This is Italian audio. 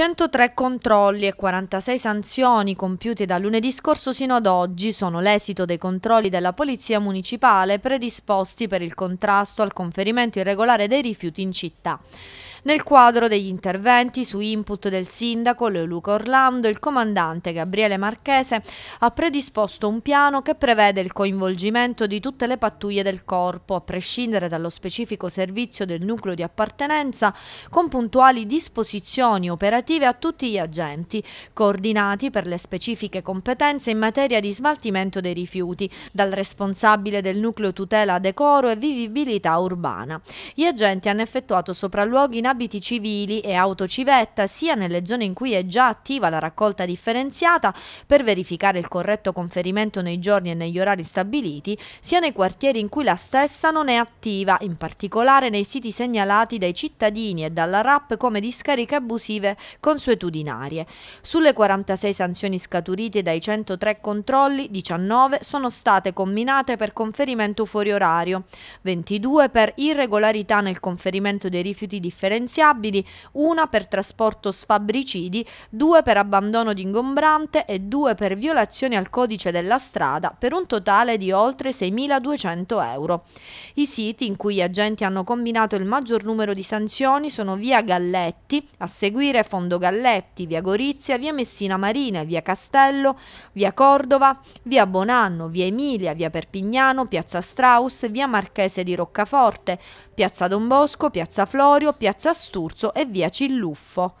103 controlli e 46 sanzioni compiuti da lunedì scorso sino ad oggi sono l'esito dei controlli della Polizia Municipale predisposti per il contrasto al conferimento irregolare dei rifiuti in città. Nel quadro degli interventi su input del sindaco Leoluca Orlando, il comandante Gabriele Marchese ha predisposto un piano che prevede il coinvolgimento di tutte le pattuglie del corpo, a prescindere dallo specifico servizio del nucleo di appartenenza, con puntuali disposizioni operative a tutti gli agenti, coordinati per le specifiche competenze in materia di smaltimento dei rifiuti, dal responsabile del nucleo tutela decoro e vivibilità urbana. Gli agenti hanno effettuato sopralluoghi in abiti civili e autocivetta sia nelle zone in cui è già attiva la raccolta differenziata per verificare il corretto conferimento nei giorni e negli orari stabiliti, sia nei quartieri in cui la stessa non è attiva, in particolare nei siti segnalati dai cittadini e dalla RAP come discariche abusive consuetudinarie. Sulle 46 sanzioni scaturite dai 103 controlli, 19 sono state comminate per conferimento fuori orario, 22 per irregolarità nel conferimento dei rifiuti differenziati differenziabili, una per trasporto sfabbricidi, due per abbandono di ingombrante e due per violazione al codice della strada, per un totale di oltre 6.200 euro. I siti in cui gli agenti hanno combinato il maggior numero di sanzioni sono via Galletti, a seguire Fondo Galletti, via Gorizia, via Messina Marina, via Castello, via Cordova, via Bonanno, via Emilia, via Perpignano, piazza Strauss, via Marchese di Roccaforte, piazza Don Bosco, piazza Florio, piazza Sasturzo e via Cilluffo